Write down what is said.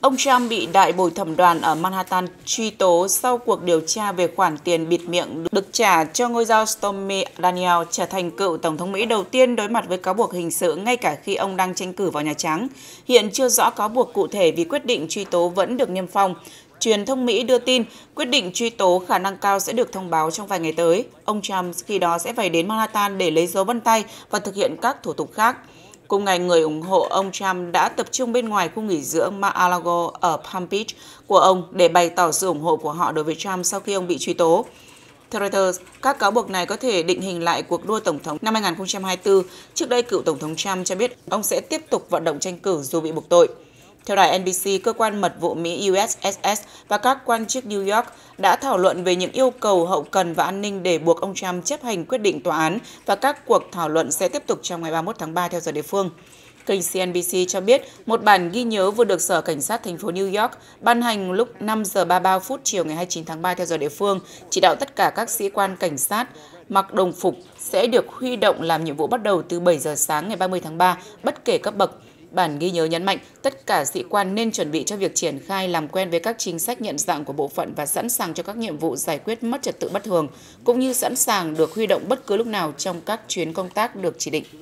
Ông Trump bị đại bồi thẩm đoàn ở Manhattan truy tố sau cuộc điều tra về khoản tiền bịt miệng được trả cho ngôi sao Stormy Daniels trở thành cựu Tổng thống Mỹ đầu tiên đối mặt với cáo buộc hình sự ngay cả khi ông đang tranh cử vào Nhà Trắng. Hiện chưa rõ cáo buộc cụ thể vì quyết định truy tố vẫn được niêm phong. Truyền thông Mỹ đưa tin quyết định truy tố khả năng cao sẽ được thông báo trong vài ngày tới. Ông Trump khi đó sẽ phải đến Manhattan để lấy dấu vân tay và thực hiện các thủ tục khác. Cùng ngày, người ủng hộ ông Trump đã tập trung bên ngoài khu nghỉ dưỡng Mar-a-Lago ở Palm Beach của ông để bày tỏ sự ủng hộ của họ đối với Trump sau khi ông bị truy tố. Theo Reuters, các cáo buộc này có thể định hình lại cuộc đua Tổng thống năm 2024. Trước đây, cựu Tổng thống Trump cho biết ông sẽ tiếp tục vận động tranh cử dù bị buộc tội. Theo đài NBC, cơ quan mật vụ Mỹ USSS và các quan chức New York đã thảo luận về những yêu cầu hậu cần và an ninh để buộc ông Trump chấp hành quyết định tòa án và các cuộc thảo luận sẽ tiếp tục trong ngày 31 tháng 3 theo giờ địa phương. Kênh CNBC cho biết một bản ghi nhớ vừa được Sở Cảnh sát thành phố New York ban hành lúc 5 giờ 33 phút chiều ngày 29 tháng 3 theo giờ địa phương, chỉ đạo tất cả các sĩ quan cảnh sát mặc đồng phục sẽ được huy động làm nhiệm vụ bắt đầu từ 7 giờ sáng ngày 30 tháng 3, bất kể cấp bậc. Bản ghi nhớ nhấn mạnh tất cả sĩ quan nên chuẩn bị cho việc triển khai làm quen với các chính sách nhận dạng của bộ phận và sẵn sàng cho các nhiệm vụ giải quyết mất trật tự bất thường, cũng như sẵn sàng được huy động bất cứ lúc nào trong các chuyến công tác được chỉ định.